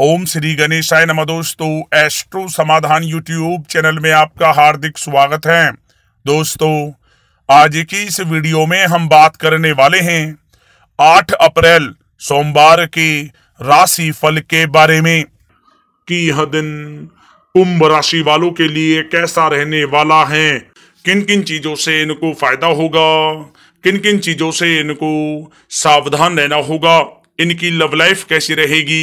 ओम श्री गणेशाय नमः दोस्तों एस्ट्रो समाधान यूट्यूब चैनल में आपका हार्दिक स्वागत है दोस्तों आज की इस वीडियो में हम बात करने वाले हैं 8 अप्रैल सोमवार के राशि फल के बारे में कि यह दिन कुंभ राशि वालों के लिए कैसा रहने वाला है किन किन चीजों से इनको फायदा होगा किन किन चीजों से इनको सावधान रहना होगा इनकी लव लाइफ कैसी रहेगी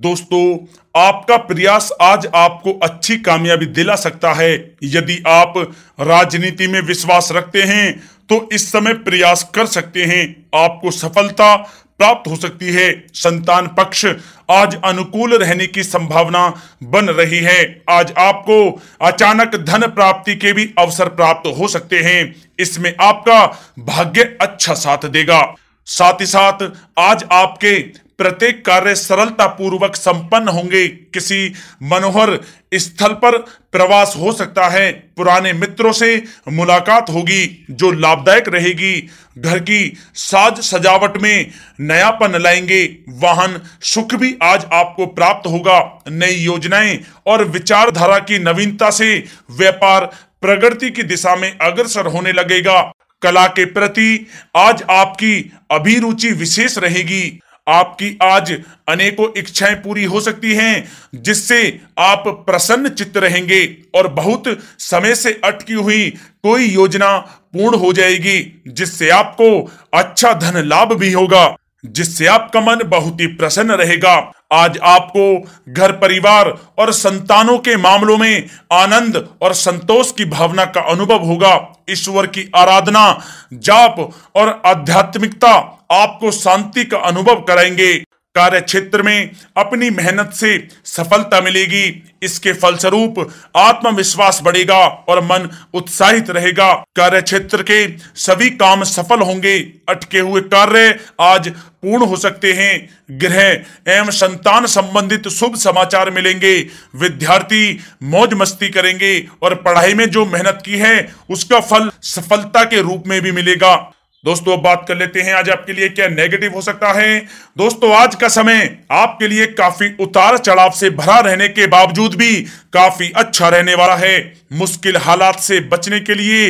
दोस्तों आपका प्रयास आज आपको अच्छी कामयाबी दिला सकता है यदि आप राजनीति में विश्वास रखते हैं तो इस समय प्रयास कर सकते हैं आपको सफलता प्राप्त हो सकती है संतान पक्ष आज अनुकूल रहने की संभावना बन रही है आज आपको अचानक धन प्राप्ति के भी अवसर प्राप्त हो सकते हैं इसमें आपका भाग्य अच्छा साथ देगा साथ ही साथ आज आपके प्रत्येक कार्य सरलता पूर्वक संपन्न होंगे किसी मनोहर स्थल पर प्रवास हो सकता है पुराने मित्रों से मुलाकात होगी जो लाभदायक रहेगी घर की साज सजावट में नयापन लाएंगे वाहन सुख भी आज आपको प्राप्त होगा नई योजनाएं और विचारधारा की नवीनता से व्यापार प्रगति की दिशा में अग्रसर होने लगेगा कला के प्रति आज आपकी अभिरुचि विशेष रहेगी आपकी आज अनेकों इच्छाएं पूरी हो सकती हैं जिससे आप प्रसन्न चित्त रहेंगे और बहुत समय से अटकी हुई कोई योजना पूर्ण हो जाएगी जिससे आपको अच्छा धन लाभ भी होगा जिससे आपका मन बहुत ही प्रसन्न रहेगा आज आपको घर परिवार और संतानों के मामलों में आनंद और संतोष की भावना का अनुभव होगा ईश्वर की आराधना जाप और आध्यात्मिकता आपको शांति का अनुभव कराएंगे कार्य क्षेत्र में अपनी मेहनत से सफलता मिलेगी इसके फलस्वरूप आत्मविश्वास बढ़ेगा और मन उत्साहित रहेगा कार्य क्षेत्र के सभी काम सफल होंगे अटके हुए कार्य आज पूर्ण हो सकते हैं गृह एवं संतान संबंधित शुभ समाचार मिलेंगे विद्यार्थी मौज मस्ती करेंगे और पढ़ाई में जो मेहनत की है उसका फल सफलता के रूप में भी मिलेगा दोस्तों अब बात कर लेते हैं आज आपके लिए क्या नेगेटिव हो सकता है दोस्तों आज का समय आपके लिए काफी उतार चढ़ाव से भरा रहने के बावजूद भी काफी अच्छा रहने वाला है मुश्किल हालात से बचने के लिए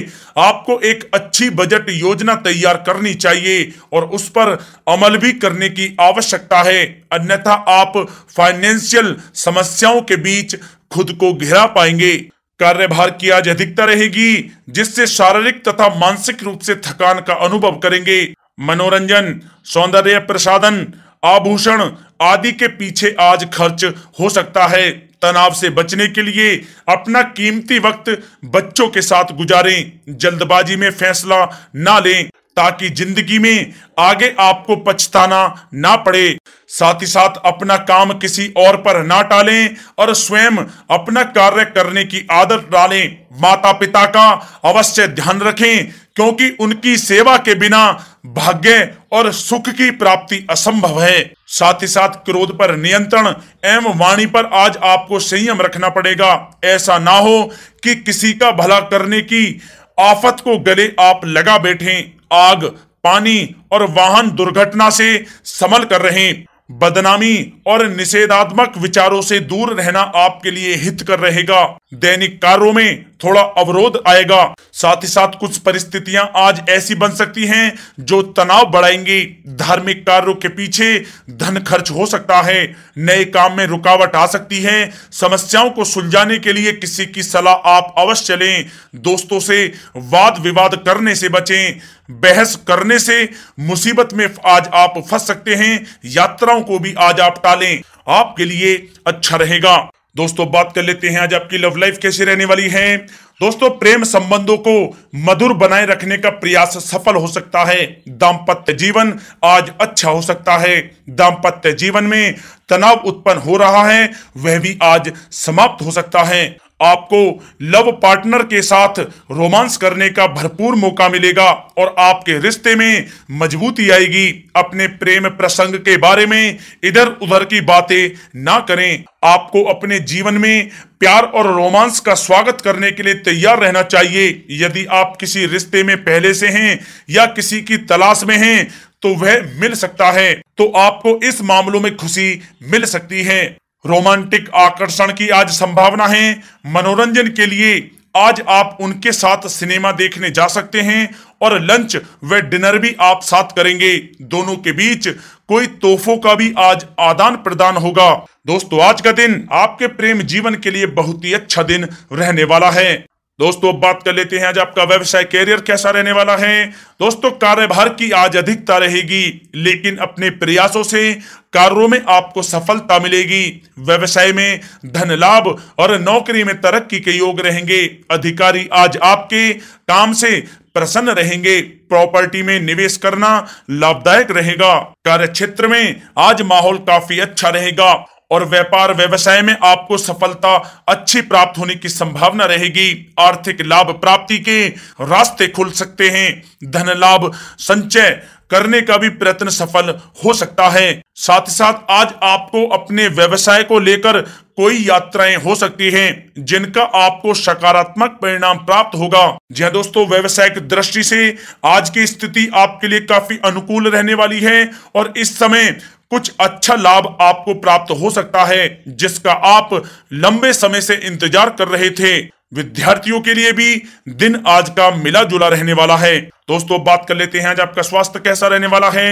आपको एक अच्छी बजट योजना तैयार करनी चाहिए और उस पर अमल भी करने की आवश्यकता है अन्यथा आप फाइनेंशियल समस्याओं के बीच खुद को घिरा पाएंगे कार्यभार की आज अधिकता रहेगी जिससे शारीरिक तथा मानसिक रूप से थकान का अनुभव करेंगे मनोरंजन सौंदर्य प्रसादन आभूषण आदि के पीछे आज खर्च हो सकता है तनाव से बचने के लिए अपना कीमती वक्त बच्चों के साथ गुजारें जल्दबाजी में फैसला ना लें ताकि जिंदगी में आगे आपको पछताना ना पड़े साथ ही साथ अपना काम किसी और पर ना टालें और स्वयं अपना कार्य करने की आदत डालें माता पिता का अवश्य ध्यान रखें क्योंकि उनकी सेवा के बिना भाग्य और सुख की प्राप्ति असंभव है साथ ही साथ क्रोध पर नियंत्रण एवं वाणी पर आज आपको संयम रखना पड़ेगा ऐसा ना हो कि किसी का भला करने की आफत को गले आप लगा बैठे आग पानी और वाहन दुर्घटना से संभल कर रहे बदनामी और निषेधात्मक विचारों से दूर रहना आपके लिए हित कर रहेगा दैनिक कार्यों में थोड़ा अवरोध आएगा साथ ही साथ कुछ परिस्थितियां आज ऐसी बन सकती हैं जो तनाव बढ़ाएंगे धार्मिक कार्यों के पीछे धन खर्च हो सकता है नए काम में रुकावट आ सकती है समस्याओं को सुलझाने के लिए किसी की सलाह आप अवश्य लें दोस्तों से वाद विवाद करने से बचें बहस करने से मुसीबत में आज आप फंस सकते हैं यात्राओं को भी आज आप टालें आपके लिए अच्छा रहेगा दोस्तों बात कर लेते हैं आज आपकी लव लाइफ कैसे रहने वाली है दोस्तों प्रेम संबंधों को मधुर बनाए रखने का प्रयास सफल हो सकता है दाम्पत्य जीवन आज अच्छा हो सकता है दाम्पत्य जीवन में तनाव उत्पन्न हो रहा है वह भी आज समाप्त हो सकता है आपको लव पार्टनर के साथ रोमांस करने का भरपूर मौका मिलेगा और आपके रिश्ते में मजबूती आएगी अपने प्रेम प्रसंग के बारे में इधर उधर की बातें ना करें आपको अपने जीवन में प्यार और रोमांस का स्वागत करने के लिए तैयार रहना चाहिए यदि आप किसी रिश्ते में पहले से हैं या किसी की तलाश में हैं तो वह मिल सकता है तो आपको इस मामलों में खुशी मिल सकती है रोमांटिक आकर्षण की आज संभावना है मनोरंजन के लिए आज आप उनके साथ सिनेमा देखने जा सकते हैं और लंच व डिनर भी आप साथ करेंगे दोनों के बीच कोई तोहफों का भी आज आदान प्रदान होगा दोस्तों आज का दिन आपके प्रेम जीवन के लिए बहुत ही अच्छा दिन रहने वाला है दोस्तों अब बात कर लेते हैं आज आपका व्यवसाय कैरियर कैसा रहने वाला है दोस्तों कार्यभार की आज अधिकता रहेगी लेकिन अपने प्रयासों से कार्यों में आपको सफलता मिलेगी व्यवसाय में धन लाभ और नौकरी में तरक्की के योग रहेंगे अधिकारी आज आपके काम से प्रसन्न रहेंगे प्रॉपर्टी में निवेश करना लाभदायक रहेगा कार्य क्षेत्र में आज माहौल काफी अच्छा रहेगा और व्यापार व्यवसाय में आपको सफलता अच्छी प्राप्त होने की संभावना रहेगी आर्थिक लाभ प्राप्ति के रास्ते खुल सकते हैं धन लाभ संचय करने का भी प्रयत्न सफल हो सकता है साथ ही साथ आज आपको अपने व्यवसाय को लेकर कोई यात्राएं हो सकती हैं जिनका आपको सकारात्मक परिणाम प्राप्त होगा जी हाँ दोस्तों व्यवसायिक दृष्टि से आज की स्थिति आपके लिए काफी अनुकूल रहने वाली है और इस समय कुछ अच्छा लाभ आपको प्राप्त हो सकता है जिसका आप लंबे समय से इंतजार कर रहे थे विद्यार्थियों के लिए भी दिन आज का मिला जुला रहने वाला है दोस्तों बात कर लेते हैं आज आपका स्वास्थ्य कैसा रहने वाला है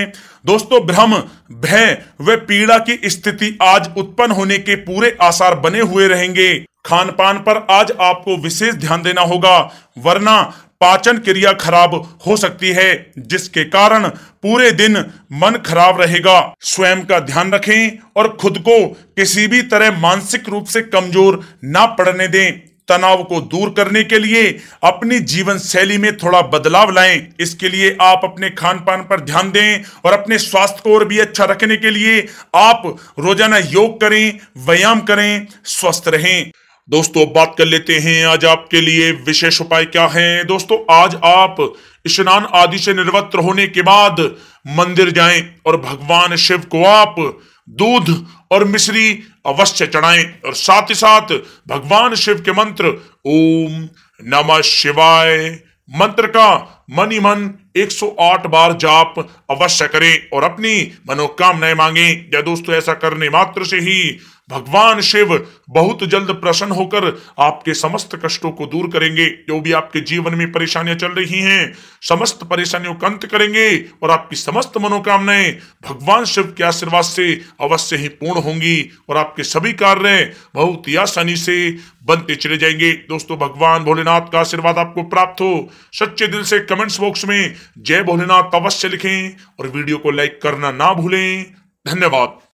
दोस्तों भ्रम भय व पीड़ा की स्थिति आज उत्पन्न होने के पूरे आसार बने हुए रहेंगे खान पान पर आज आपको विशेष ध्यान देना होगा वरना पाचन क्रिया खराब हो सकती है जिसके कारण पूरे दिन मन खराब रहेगा स्वयं का ध्यान रखें और खुद को किसी भी तरह मानसिक रूप से कमजोर ना पड़ने दें तनाव को दूर करने के लिए अपनी जीवन शैली में थोड़ा बदलाव लाएं इसके लिए आप अपने खान पान पर ध्यान दें और अपने स्वास्थ्य को और भी अच्छा रखने के लिए आप रोजाना योग करें व्यायाम करें स्वस्थ रहें दोस्तों बात कर लेते हैं आज आपके लिए विशेष उपाय क्या है दोस्तों आज आप स्नान आदि से निर्वत्र होने के बाद मंदिर जाएं और भगवान शिव को आप दूध और मिश्री अवश्य चढ़ाएं और साथ ही साथ भगवान शिव के मंत्र ओम नमः शिवाय मंत्र का मन ही मन 108 बार जाप अवश्य करें और अपनी मनोकामनाएं मांगे या दोस्तों ऐसा करने मात्र से ही भगवान शिव बहुत जल्द प्रसन्न होकर आपके समस्त कष्टों को दूर करेंगे जो भी आपके जीवन में परेशानियां चल रही हैं समस्त परेशानियों का अंत करेंगे और आपकी समस्त मनोकामनाएं भगवान शिव के आशीर्वाद से अवश्य ही पूर्ण होंगी और आपके सभी कार्य बहुत ही आसानी से बनते चले जाएंगे दोस्तों भगवान भोलेनाथ का आशीर्वाद आपको प्राप्त हो सच्चे दिल से कमेंट कमेंट्स बॉक्स में जय भोलेनाथ अवश्य लिखें और वीडियो को लाइक करना ना भूलें धन्यवाद